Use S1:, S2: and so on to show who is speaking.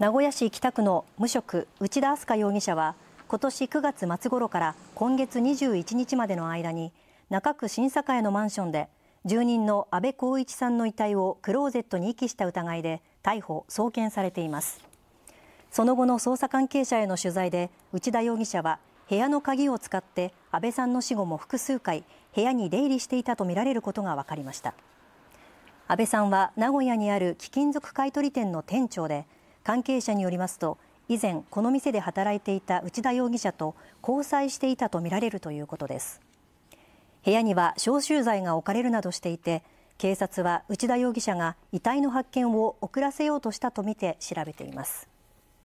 S1: 名古屋市北区の無職内田明日香容疑者は今年9月末頃から今月21日までの間に中区審査会のマンションで住人の安倍光一さんの遺体をクローゼットに遺棄した疑いで逮捕・送検されていますその後の捜査関係者への取材で内田容疑者は部屋の鍵を使って安倍さんの死後も複数回部屋に出入りしていたとみられることが分かりました安倍さんは名古屋にある貴金属買取店の店長で関係者によりますと以前この店で働いていた内田容疑者と交際していたとみられるということです部屋には消臭剤が置かれるなどしていて警察は内田容疑者が遺体の発見を遅らせようとしたとみて調べています